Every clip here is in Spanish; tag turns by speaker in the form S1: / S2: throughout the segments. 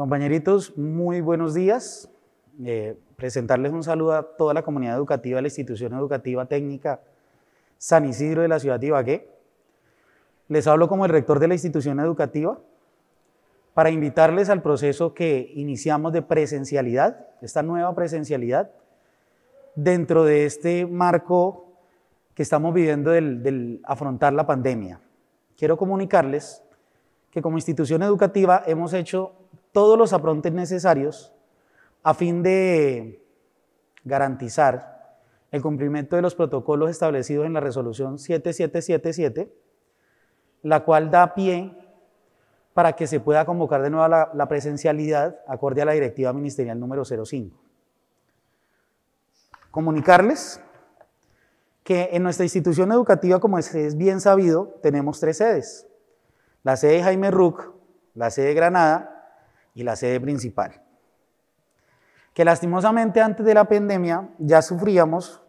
S1: Compañeritos, muy buenos días. Eh, presentarles un saludo a toda la comunidad educativa, a la institución educativa técnica San Isidro de la ciudad de Ibagué. Les hablo como el rector de la institución educativa para invitarles al proceso que iniciamos de presencialidad, esta nueva presencialidad, dentro de este marco que estamos viviendo del, del afrontar la pandemia. Quiero comunicarles que como institución educativa hemos hecho todos los aprontes necesarios a fin de garantizar el cumplimiento de los protocolos establecidos en la resolución 7777, la cual da pie para que se pueda convocar de nuevo la, presencialidad acorde a la directiva ministerial número 05. Comunicarles que en nuestra institución educativa, como es bien sabido, tenemos tres sedes. La sede de Jaime Ruc, la sede de Granada y la sede principal. Que lastimosamente antes de la pandemia ya sufríamos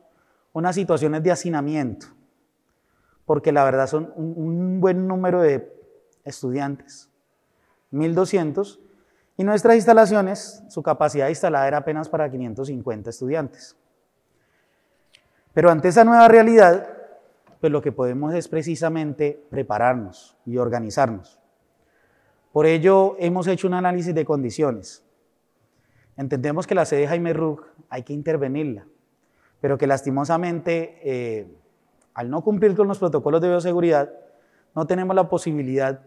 S1: unas situaciones de hacinamiento, porque la verdad son un, buen número de estudiantes, 1.200, y nuestras instalaciones, su capacidad instalada era apenas para 550 estudiantes. Pero ante esa nueva realidad, pues lo que podemos es precisamente prepararnos y organizarnos. Por ello, hemos hecho un análisis de condiciones. Entendemos que la sede Jaime Rug hay que intervenirla, pero que lastimosamente, eh, al no cumplir con los protocolos de bioseguridad, no tenemos la posibilidad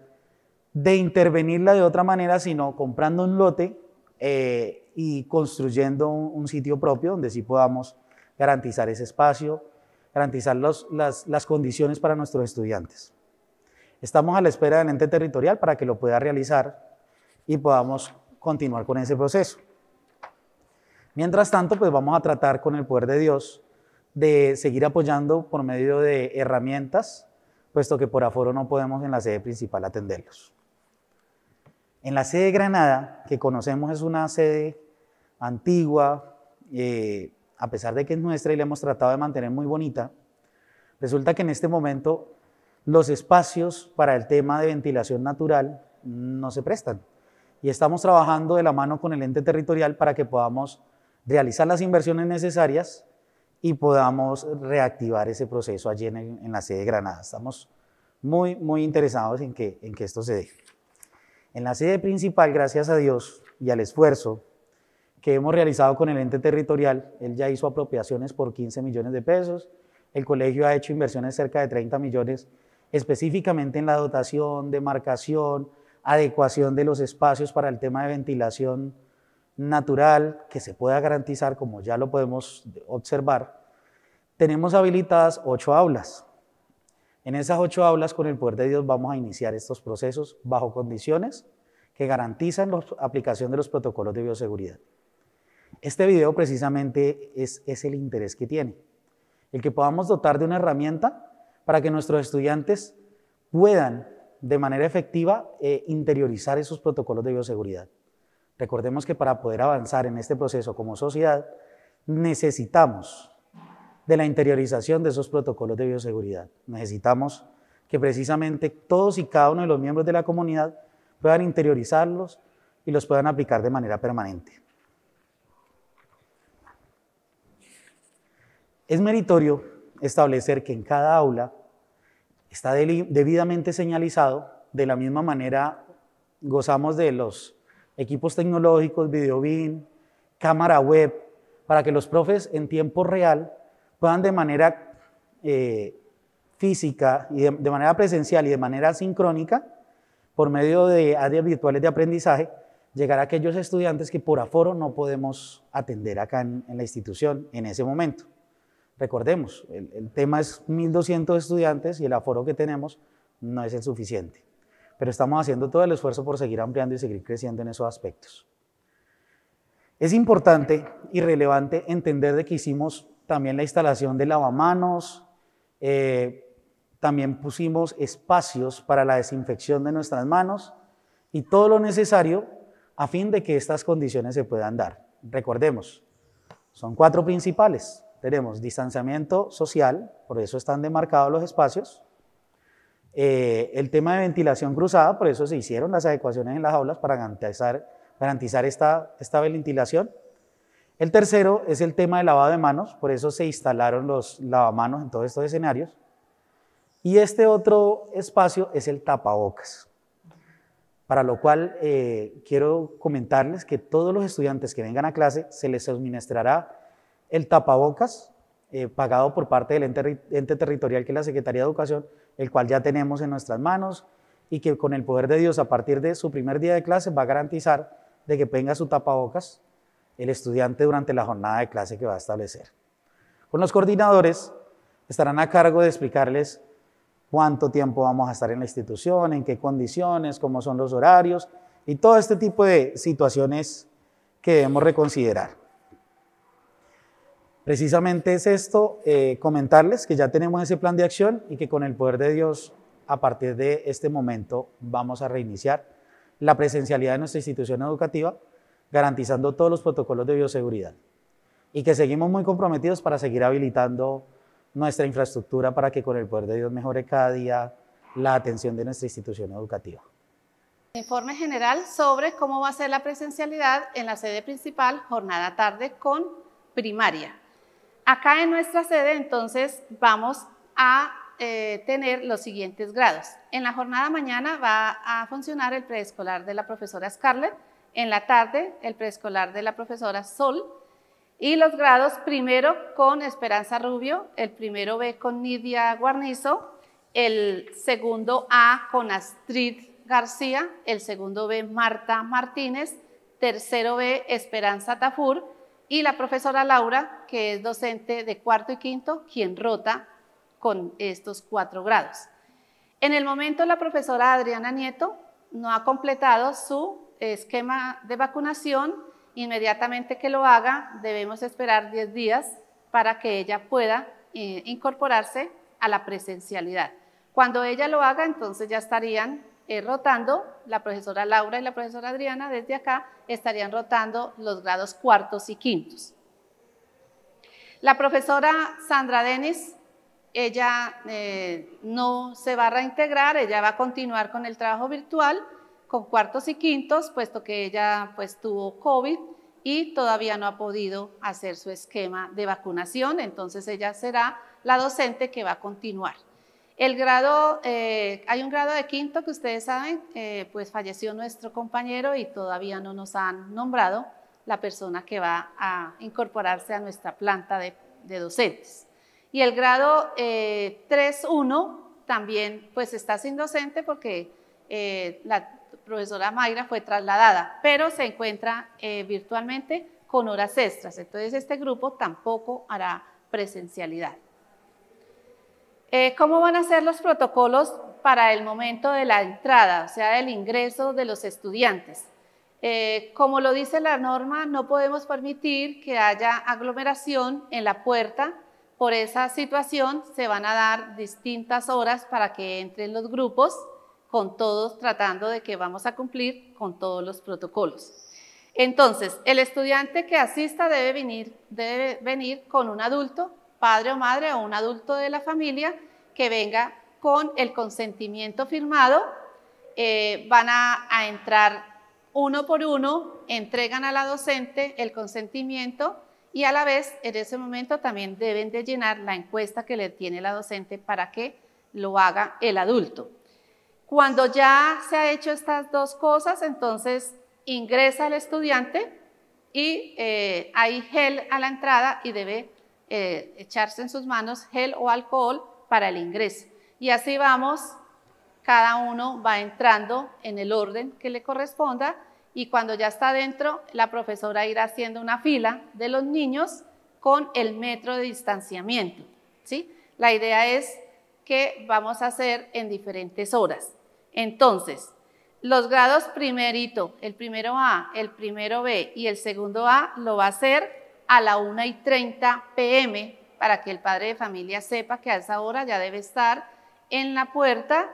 S1: de intervenirla de otra manera, sino comprando un lote eh, y construyendo un, sitio propio donde sí podamos garantizar ese espacio, garantizar las condiciones para nuestros estudiantes. Estamos a la espera del ente territorial para que lo pueda realizar y podamos continuar con ese proceso. Mientras tanto, pues vamos a tratar con el poder de Dios de seguir apoyando por medio de herramientas, puesto que por aforo no podemos en la sede principal atenderlos. En la sede de Granada, que conocemos es una sede antigua, eh, a pesar de que es nuestra y la hemos tratado de mantener muy bonita, resulta que en este momento los espacios para el tema de ventilación natural no se prestan. Y estamos trabajando de la mano con el ente territorial para que podamos realizar las inversiones necesarias y podamos reactivar ese proceso allí en, la sede de Granada. Estamos muy, muy interesados en que, en que esto se dé. En la sede principal, gracias a Dios y al esfuerzo que hemos realizado con el ente territorial, él ya hizo apropiaciones por 15 millones de pesos, el colegio ha hecho inversiones cerca de 30 millones específicamente en la dotación, demarcación, adecuación de los espacios para el tema de ventilación natural que se pueda garantizar, como ya lo podemos observar, tenemos habilitadas ocho aulas. En esas ocho aulas, con el poder de Dios, vamos a iniciar estos procesos bajo condiciones que garantizan la aplicación de los protocolos de bioseguridad. Este video precisamente es, el interés que tiene. El que podamos dotar de una herramienta para que nuestros estudiantes puedan de manera efectiva eh, interiorizar esos protocolos de bioseguridad. Recordemos que para poder avanzar en este proceso como sociedad, necesitamos de la interiorización de esos protocolos de bioseguridad. Necesitamos que precisamente todos y cada uno de los miembros de la comunidad puedan interiorizarlos y los puedan aplicar de manera permanente. Es meritorio establecer que en cada aula está debidamente señalizado. De la misma manera, gozamos de los equipos tecnológicos, videobin, cámara web, para que los profes en tiempo real puedan de manera eh, física y de, manera presencial y de manera sincrónica, por medio de áreas virtuales de aprendizaje, llegar a aquellos estudiantes que por aforo no podemos atender acá en la institución en ese momento. Recordemos, el, el tema es 1.200 estudiantes y el aforo que tenemos no es el suficiente, pero estamos haciendo todo el esfuerzo por seguir ampliando y seguir creciendo en esos aspectos. Es importante y relevante entender de que hicimos también la instalación de lavamanos, eh, también pusimos espacios para la desinfección de nuestras manos y todo lo necesario a fin de que estas condiciones se puedan dar. Recordemos, son cuatro principales tenemos distanciamiento social, por eso están demarcados los espacios. Eh, el tema de ventilación cruzada, por eso se hicieron las adecuaciones en las aulas para garantizar, garantizar esta, esta ventilación. El tercero es el tema de lavado de manos, por eso se instalaron los lavamanos en todos estos escenarios. Y este otro espacio es el tapabocas, para lo cual eh, quiero comentarles que todos los estudiantes que vengan a clase se les suministrará el tapabocas eh, pagado por parte del ente, territorial que es la Secretaría de Educación, el cual ya tenemos en nuestras manos y que con el poder de Dios a partir de su primer día de clase va a garantizar de que tenga su tapabocas el estudiante durante la jornada de clase que va a establecer. Con los coordinadores estarán a cargo de explicarles cuánto tiempo vamos a estar en la institución, en qué condiciones, cómo son los horarios y todo este tipo de situaciones que debemos reconsiderar. Precisamente es esto, eh, comentarles que ya tenemos ese plan de acción y que con el poder de Dios, a partir de este momento, vamos a reiniciar la presencialidad de nuestra institución educativa, garantizando todos los protocolos de bioseguridad. Y que seguimos muy comprometidos para seguir habilitando nuestra infraestructura para que con el poder de Dios mejore cada día la atención de nuestra institución educativa.
S2: Informe general sobre cómo va a ser la presencialidad en la sede principal, jornada tarde con primaria. Acá en nuestra sede, entonces, vamos a eh, tener los siguientes grados. En la jornada mañana va a funcionar el preescolar de la profesora Scarlett, en la tarde el preescolar de la profesora Sol, y los grados primero con Esperanza Rubio, el primero B con Nidia Guarnizo, el segundo A con Astrid García, el segundo B Marta Martínez, tercero B Esperanza Tafur y la profesora Laura, que es docente de cuarto y quinto, quien rota con estos cuatro grados. En el momento la profesora Adriana Nieto no ha completado su esquema de vacunación. Inmediatamente que lo haga, debemos esperar 10 días para que ella pueda eh, incorporarse a la presencialidad. Cuando ella lo haga, entonces ya estarían eh, rotando, la profesora Laura y la profesora Adriana desde acá estarían rotando los grados cuartos y quintos. La profesora Sandra Denis, ella eh, no se va a reintegrar, ella va a continuar con el trabajo virtual con cuartos y quintos, puesto que ella pues tuvo COVID y todavía no ha podido hacer su esquema de vacunación, entonces ella será la docente que va a continuar. El grado, eh, hay un grado de quinto que ustedes saben, eh, pues falleció nuestro compañero y todavía no nos han nombrado la persona que va a incorporarse a nuestra planta de, docentes. Y el grado eh, 3.1 también pues está sin docente porque eh, la profesora Mayra fue trasladada, pero se encuentra virtualmente con horas extras. Entonces este grupo tampoco hará presencialidad. Eh, ¿Cómo van a ser los protocolos para el momento de la entrada, o sea, del ingreso de los estudiantes? Eh, como lo dice la norma, no podemos permitir que haya aglomeración en la puerta. Por esa situación se van a dar distintas horas para que entren los grupos, con todos tratando de que vamos a cumplir con todos los protocolos. Entonces, el estudiante que asista debe venir, debe venir con un adulto padre o madre o un adulto de la familia que venga con el consentimiento firmado. Eh, van a, entrar uno por uno, entregan a la docente el consentimiento y a la vez en ese momento también deben de llenar la encuesta que le tiene la docente para que lo haga el adulto. Cuando ya se ha hecho estas dos cosas, entonces ingresa el estudiante y eh, hay gel a la entrada y debe eh, echarse en sus manos gel o alcohol para el ingreso. Y así vamos, cada uno va entrando en el orden que le corresponda y cuando ya está dentro, la profesora irá haciendo una fila de los niños con el metro de distanciamiento. ¿sí? La idea es que vamos a hacer en diferentes horas. Entonces, los grados primerito, el primero A, el primero B y el segundo A lo va a hacer a la 1 y 30 pm para que el padre de familia sepa que a esa hora ya debe estar en la puerta,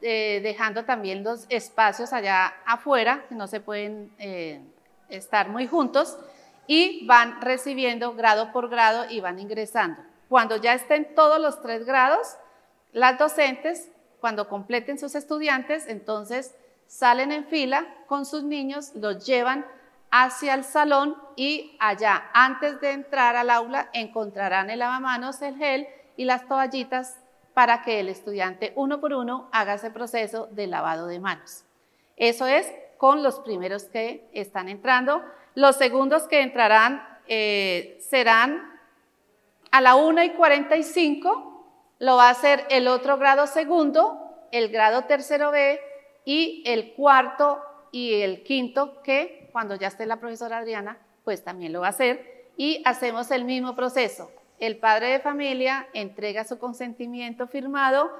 S2: eh, dejando también los espacios allá afuera, que no se pueden eh, estar muy juntos, y van recibiendo grado por grado y van ingresando. Cuando ya estén todos los tres grados, las docentes, cuando completen sus estudiantes, entonces salen en fila con sus niños, los llevan hacia el salón y allá, antes de entrar al aula, encontrarán el lavamanos, el gel y las toallitas para que el estudiante uno por uno haga ese proceso de lavado de manos. Eso es con los primeros que están entrando. Los segundos que entrarán eh, serán a la 1 y 45, lo va a hacer el otro grado segundo, el grado tercero B y el cuarto y el quinto que cuando ya esté la profesora Adriana, pues también lo va a hacer. Y hacemos el mismo proceso. El padre de familia entrega su consentimiento firmado,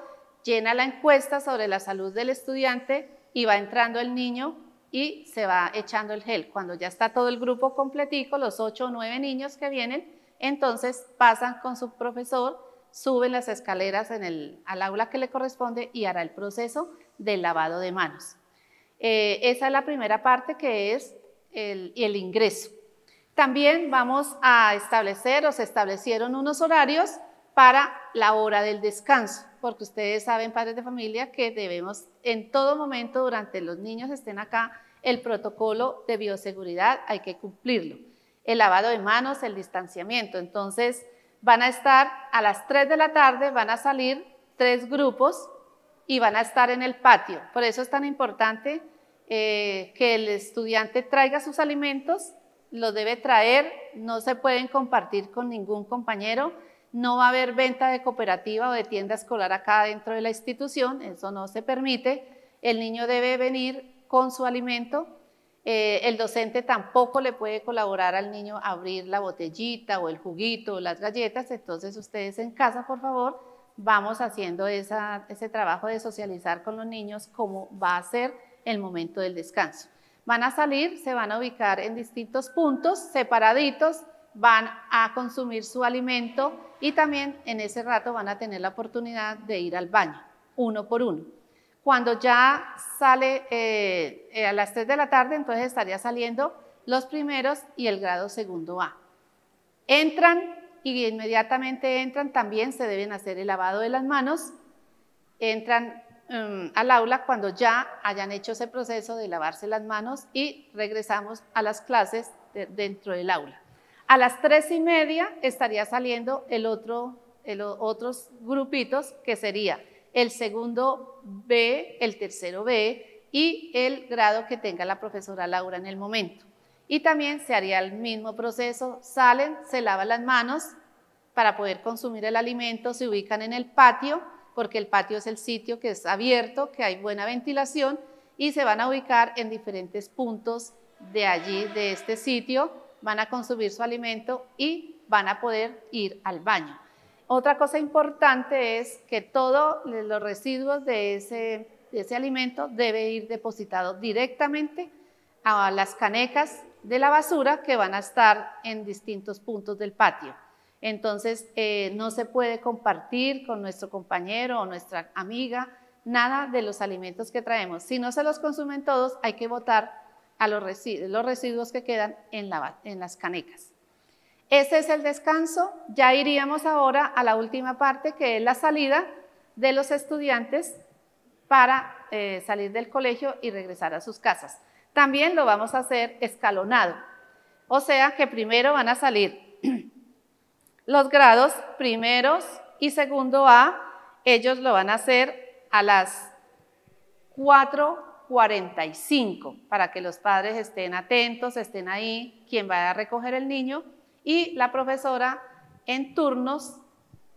S2: llena la encuesta sobre la salud del estudiante y va entrando el niño y se va echando el gel. Cuando ya está todo el grupo completico, los ocho o nueve niños que vienen, entonces pasan con su profesor, suben las escaleras en el, al aula que le corresponde y hará el proceso del lavado de manos. Eh, esa es la primera parte que es el, el ingreso. También vamos a establecer o se establecieron unos horarios para la hora del descanso, porque ustedes saben, padres de familia, que debemos en todo momento, durante los niños estén acá, el protocolo de bioseguridad hay que cumplirlo. El lavado de manos, el distanciamiento. Entonces, van a estar a las 3 de la tarde, van a salir tres grupos y van a estar en el patio. Por eso es tan importante eh, que el estudiante traiga sus alimentos, los debe traer, no se pueden compartir con ningún compañero, no va a haber venta de cooperativa o de tienda escolar acá dentro de la institución, eso no se permite, el niño debe venir con su alimento, eh, el docente tampoco le puede colaborar al niño a abrir la botellita o el juguito o las galletas, entonces ustedes en casa, por favor, vamos haciendo ese trabajo de socializar con los niños, cómo va a ser el momento del descanso. Van a salir, se van a ubicar en distintos puntos, separaditos, van a consumir su alimento y también en ese rato van a tener la oportunidad de ir al baño, uno por uno. Cuando ya sale eh, eh, a las 3 de la tarde, entonces estaría saliendo los primeros y el grado segundo A. Entran y inmediatamente entran, también se deben hacer el lavado de las manos, entran Em, al aula cuando ya hayan hecho ese proceso de lavarse las manos y regresamos a las clases dentro del aula. A las tres y media estaría saliendo el otro, el, otros grupitos que sería el segundo B, el tercero B y el grado que tenga la profesora Laura en el momento. Y también se haría el mismo proceso, salen, se lavan las manos para poder consumir el alimento, se ubican en el patio porque el patio es el sitio que es abierto, que hay buena ventilación y se van a ubicar en diferentes puntos de allí, de este sitio, van a consumir su alimento y van a poder ir al baño. Otra cosa importante es que todos los residuos de ese, alimento debe ir depositado directamente a las canecas de la basura que van a estar en distintos puntos del patio. Entonces, eh, no se puede compartir con nuestro compañero o nuestra amiga nada de los alimentos que traemos. Si no se los consumen todos, hay que botar los, residuos, que quedan en, las canecas. Ese es el descanso. Ya iríamos ahora a la última parte, que es la salida de los estudiantes para eh, salir del colegio y regresar a sus casas. También lo vamos a hacer escalonado. O sea que primero van a salir Los grados primeros y segundo A, ellos lo van a hacer a las 4.45 para que los padres estén atentos, estén ahí, quien va a recoger el niño y la profesora en turnos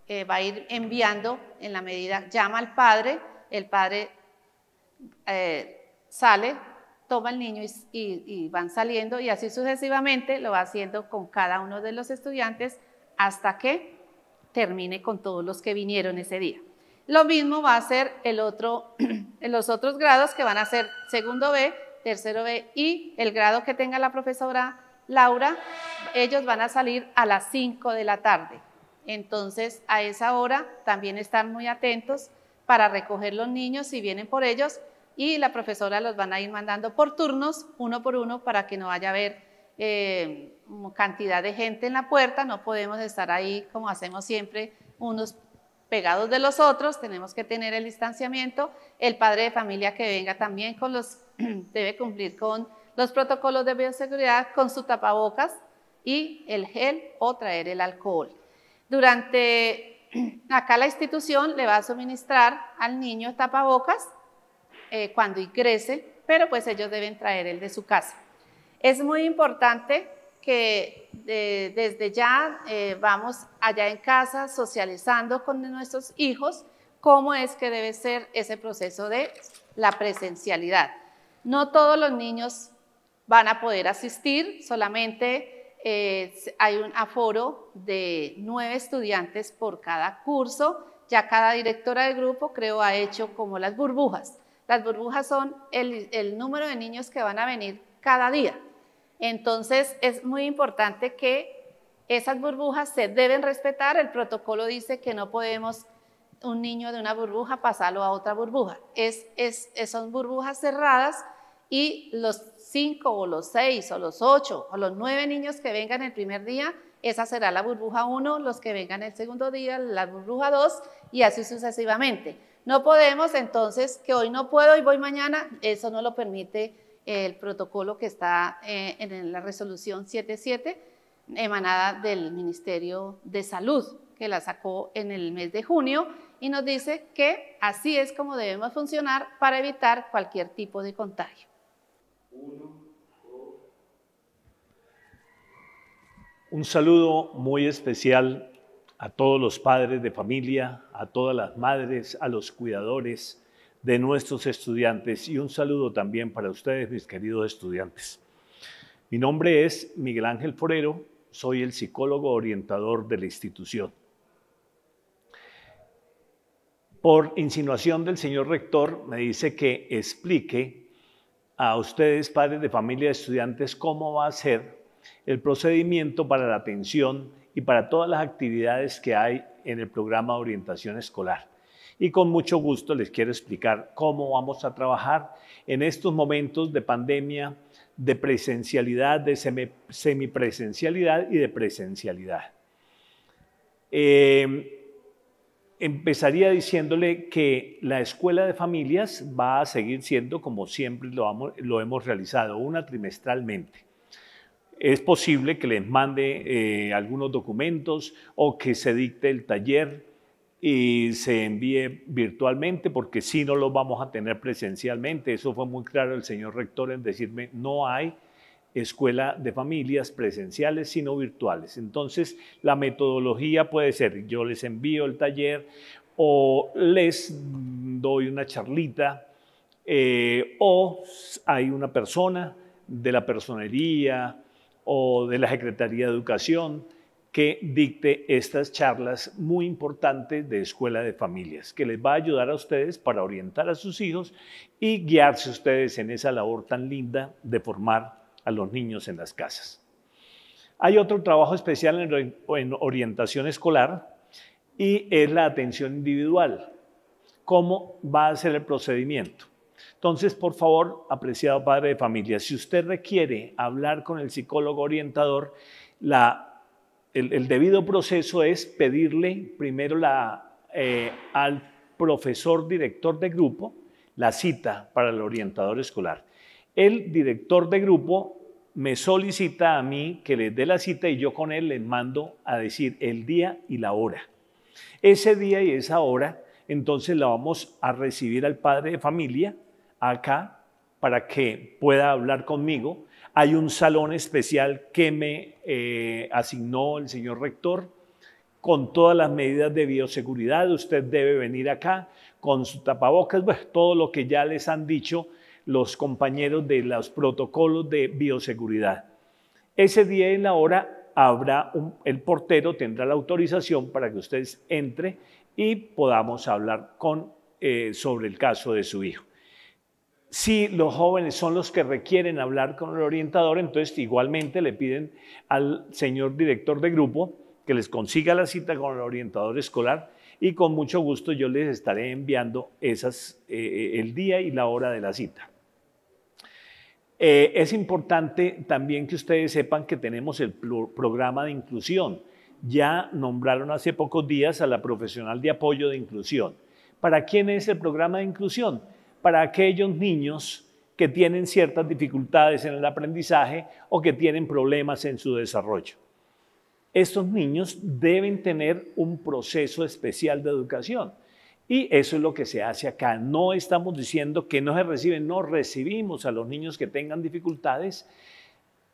S2: eh, va a ir enviando en la medida, llama al padre, el padre eh, sale, toma el niño y van saliendo y así sucesivamente lo va haciendo con cada uno de los estudiantes hasta que termine con todos los que vinieron ese día. Lo mismo va a ser el otro, en los otros grados que van a ser segundo B, tercero B y el grado que tenga la profesora Laura, ellos van a salir a las 5 de la tarde. Entonces, a esa hora también están muy atentos para recoger los niños si vienen por ellos y la profesora los van a ir mandando por turnos, uno por uno, para que no vaya a haber eh, cantidad de gente en la puerta, no podemos estar ahí como hacemos siempre, unos pegados de los otros, tenemos que tener el distanciamiento. El padre de familia que venga también con los, debe cumplir con los protocolos de bioseguridad, con su tapabocas y el gel o traer el alcohol. Durante acá la institución le va a suministrar al niño tapabocas eh, cuando ingrese, pero pues ellos deben traer el de su casa. Es muy importante que eh, desde ya eh, vamos allá en casa socializando con nuestros hijos cómo es que debe ser ese proceso de la presencialidad. No todos los niños van a poder asistir, solamente eh, hay un aforo de nueve estudiantes por cada curso. Ya cada directora del grupo creo ha hecho como las burbujas. Las burbujas son el número de niños que van a venir cada día. Entonces, es muy importante que esas burbujas se deben respetar. El protocolo dice que no podemos un niño de una burbuja pasarlo a otra burbuja. Es, es, son burbujas cerradas y los cinco o los seis o los ocho o los nueve niños que vengan el primer día, esa será la burbuja uno, los que vengan el segundo día, la burbuja dos y así sucesivamente. No podemos entonces que hoy no puedo y voy mañana, eso no lo permite el protocolo que está eh, en la resolución 77 emanada del Ministerio de Salud, que la sacó en el mes de junio y nos dice que así es como debemos funcionar para evitar cualquier tipo de contagio.
S3: Un saludo muy especial a todos los padres de familia, a todas las madres, a los cuidadores, de nuestros estudiantes y un saludo también para ustedes, mis queridos estudiantes. Mi nombre es Miguel Ángel Forero, soy el psicólogo orientador de la institución. Por insinuación del señor rector, me dice que explique a ustedes, padres de familia de estudiantes, cómo va a ser el procedimiento para la atención y para todas las actividades que hay en el programa de orientación escolar y con mucho gusto les quiero explicar cómo vamos a trabajar en estos momentos de pandemia, de presencialidad, de semipresencialidad y de presencialidad. Em, empezaría diciéndole que la escuela de familias va a seguir siendo como siempre lo, hemos realizado, una trimestralmente. Es posible que les mande eh, algunos documentos o que se dicte el taller y se envíe virtualmente, porque si no lo vamos a tener presencialmente. Eso fue muy claro el señor rector en decirme, no hay escuela de familias presenciales, sino virtuales. Entonces, la metodología puede ser, yo les envío el taller o les doy una charlita, eh, o hay una persona de la personería o de la Secretaría de Educación que dicte estas charlas muy importantes de escuela de familias, que les va a ayudar a ustedes para orientar a sus hijos y guiarse ustedes en esa labor tan linda de formar a los niños en las casas. Hay otro trabajo especial en, orientación escolar y es la atención individual. ¿Cómo va a ser el procedimiento? Entonces, por favor, apreciado padre de familia, si usted requiere hablar con el psicólogo orientador, la el, debido proceso es pedirle primero eh, al profesor director de grupo la cita para el orientador escolar. El director de grupo me solicita a mí que le dé la cita y yo con él le mando a decir el día y la hora. Ese día y esa hora, entonces la vamos a recibir al padre de familia acá para que pueda hablar conmigo hay un salón especial que me eh, asignó el señor rector con todas las medidas de bioseguridad. Usted debe venir acá con su tapabocas, pues todo lo que ya les han dicho los compañeros de los protocolos de bioseguridad. Ese día y la hora habrá el portero tendrá la autorización para que usted entre y podamos hablar eh, sobre el caso de su hijo si los jóvenes son los que requieren hablar con el orientador, entonces igualmente le piden al señor director de grupo que les consiga la cita con el orientador escolar y con mucho gusto yo les estaré enviando esas, eh, eh, el día y la hora de la cita. Eh, es importante también que ustedes sepan que tenemos el programa de inclusión. Ya nombraron hace pocos días a la profesional de apoyo de inclusión. ¿Para quién es el programa de inclusión? para aquellos niños que tienen ciertas dificultades en el aprendizaje o que tienen problemas en su desarrollo. Estos niños deben tener un proceso especial de educación. Y eso es lo que se hace acá. No estamos diciendo que no se reciben, no recibimos a los niños que tengan dificultades,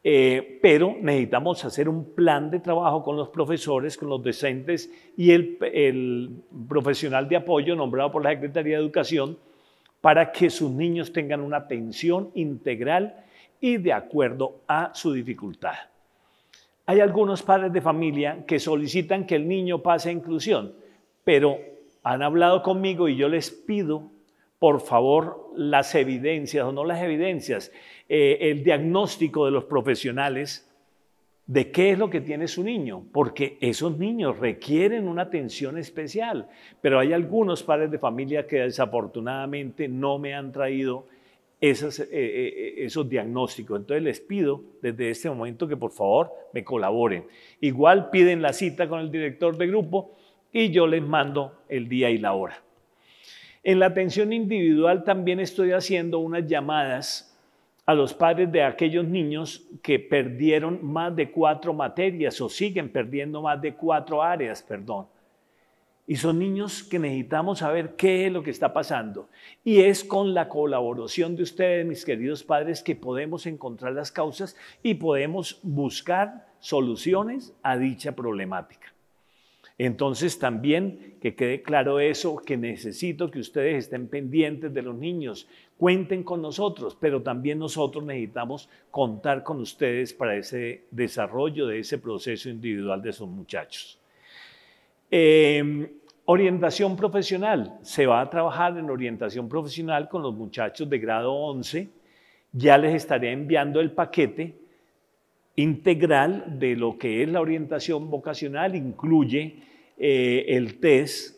S3: eh, pero necesitamos hacer un plan de trabajo con los profesores, con los docentes y el, el profesional de apoyo nombrado por la Secretaría de Educación para que sus niños tengan una atención integral y de acuerdo a su dificultad. Hay algunos padres de familia que solicitan que el niño pase a inclusión, pero han hablado conmigo y yo les pido, por favor, las evidencias o no las evidencias, eh, el diagnóstico de los profesionales de qué es lo que tiene su niño, porque esos niños requieren una atención especial, pero hay algunos padres de familia que desafortunadamente no me han traído eh, eh, eh, esos diagnósticos. Entonces les pido desde este momento que por favor me colaboren. Igual piden la cita con el director de grupo y yo les mando el día y la hora. En la atención individual también estoy haciendo unas llamadas a los padres de aquellos niños que perdieron más de cuatro materias o siguen perdiendo más de cuatro áreas, perdón. Y son niños que necesitamos saber qué es lo que está pasando. Y es con la colaboración de ustedes, mis queridos padres, que podemos encontrar las causas y podemos buscar soluciones a dicha problemática. Entonces también que quede claro eso, que necesito que ustedes estén pendientes de los niños, Cuenten con nosotros, pero también nosotros necesitamos contar con ustedes para ese desarrollo de ese proceso individual de esos muchachos. Em, orientación profesional. Se va a trabajar en orientación profesional con los muchachos de grado 11. Ya les estaré enviando el paquete integral de lo que es la orientación vocacional. Incluye eh, el test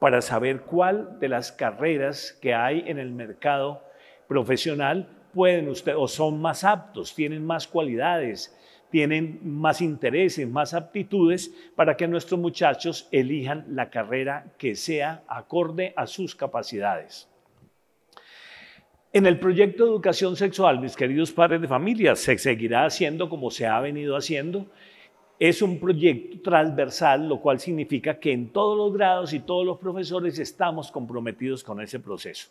S3: para saber cuál de las carreras que hay en el mercado profesional pueden ustedes o son más aptos, tienen más cualidades, tienen más intereses, más aptitudes para que nuestros muchachos elijan la carrera que sea acorde a sus capacidades. En el proyecto de educación sexual, mis queridos padres de familia, se seguirá haciendo como se ha venido haciendo es un proyecto transversal, lo cual significa que en todos los grados y todos los profesores estamos comprometidos con ese proceso.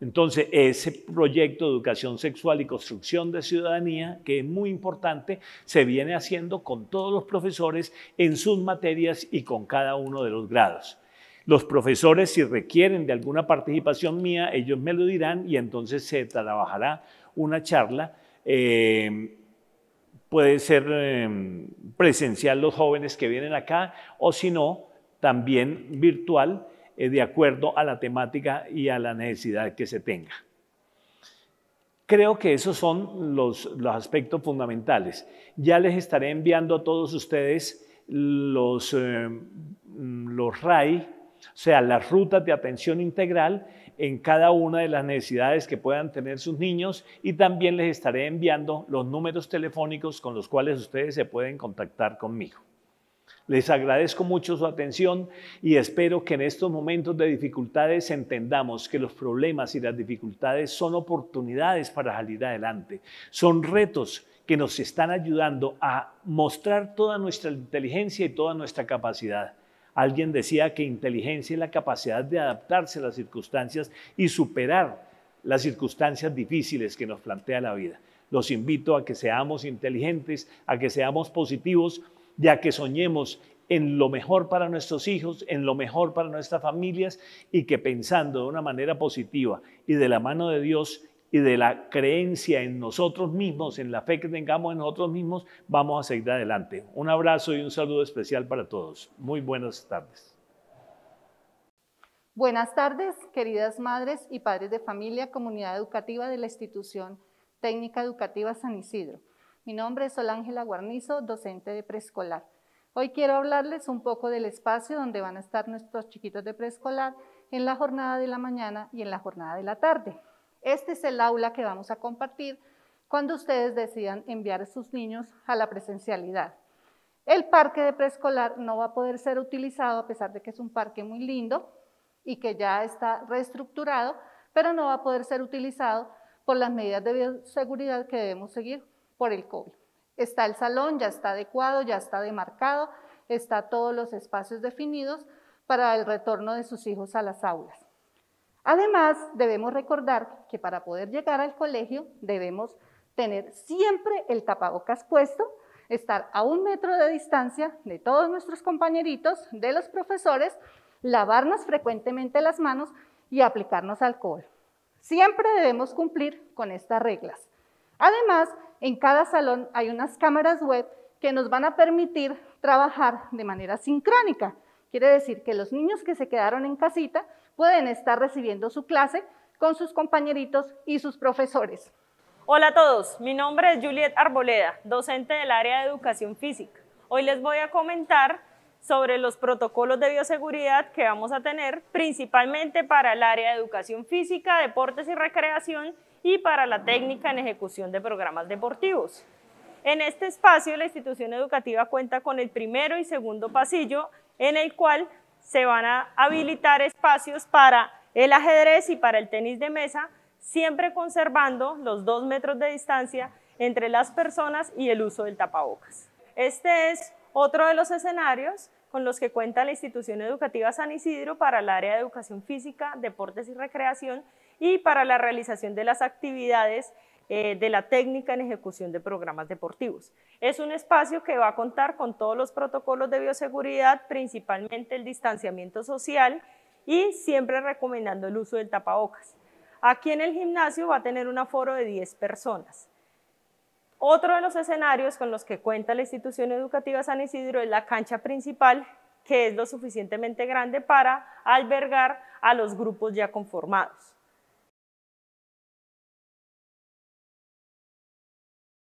S3: Entonces, ese proyecto de educación sexual y construcción de ciudadanía, que es muy importante, se viene haciendo con todos los profesores en sus materias y con cada uno de los grados. Los profesores, si requieren de alguna participación mía, ellos me lo dirán y entonces se trabajará una charla. Eh, puede ser em, presencial los jóvenes que vienen acá o si no, también virtual eh, de acuerdo a la temática y a la necesidad que se tenga. Creo que esos son los, aspectos fundamentales. Ya les estaré enviando a todos ustedes los, em, los RAI, o sea, las rutas de atención integral en cada una de las necesidades que puedan tener sus niños y también les estaré enviando los números telefónicos con los cuales ustedes se pueden contactar conmigo. Les agradezco mucho su atención y espero que en estos momentos de dificultades entendamos que los problemas y las dificultades son oportunidades para salir adelante, son retos que nos están ayudando a mostrar toda nuestra inteligencia y toda nuestra capacidad. Alguien decía que inteligencia es la capacidad de adaptarse a las circunstancias y superar las circunstancias difíciles que nos plantea la vida. Los invito a que seamos inteligentes, a que seamos positivos ya que soñemos en lo mejor para nuestros hijos, en lo mejor para nuestras familias y que pensando de una manera positiva y de la mano de Dios y de la creencia en nosotros mismos, en la fe que tengamos en nosotros mismos, vamos a seguir adelante. Un abrazo y un saludo especial para todos. Muy buenas tardes.
S4: Buenas tardes, queridas madres y padres de familia, comunidad educativa de la institución Técnica Educativa San Isidro. Mi nombre es Solángela Guarnizo, docente de preescolar. Hoy quiero hablarles un poco del espacio donde van a estar nuestros chiquitos de preescolar en la jornada de la mañana y en la jornada de la tarde. Este es el aula que vamos a compartir cuando ustedes decidan enviar a sus niños a la presencialidad. El parque de preescolar no va a poder ser utilizado a pesar de que es un parque muy lindo y que ya está reestructurado, pero no va a poder ser utilizado por las medidas de bioseguridad que debemos seguir por el COVID. Está el salón, ya está adecuado, ya está demarcado, está todos los espacios definidos para el retorno de sus hijos a las aulas. Además, debemos recordar que para poder llegar al colegio debemos tener siempre el tapabocas puesto, estar a un metro de distancia de todos nuestros compañeritos, de los profesores, lavarnos frecuentemente las manos y aplicarnos alcohol. Siempre debemos cumplir con estas reglas. Además, en cada salón hay unas cámaras web que nos van a permitir trabajar de manera sincrónica. Quiere decir que los niños que se quedaron en casita pueden estar recibiendo su clase con sus compañeritos y sus profesores.
S5: Hola a todos, mi nombre es Juliet Arboleda, docente del área de educación física. Hoy les voy a comentar sobre los protocolos de bioseguridad que vamos a tener principalmente para el área de educación física, deportes y recreación y para la técnica en ejecución de programas deportivos. En este espacio la institución educativa cuenta con el primero y segundo pasillo en el cual se van a habilitar espacios para el ajedrez y para el tenis de mesa, siempre conservando los dos metros de distancia entre las personas y el uso del tapabocas. Este es otro de los escenarios con los que cuenta la institución educativa San Isidro para el área de educación física, deportes y recreación y para la realización de las actividades eh, de la técnica en ejecución de programas deportivos. Es un espacio que va a contar con todos los protocolos de bioseguridad, principalmente el distanciamiento social y siempre recomendando el uso del tapabocas. Aquí en el gimnasio va a tener un aforo de 10 personas. Otro de los escenarios con los que cuenta la institución educativa San Isidro es la cancha principal, que es lo suficientemente grande para albergar a los grupos ya conformados.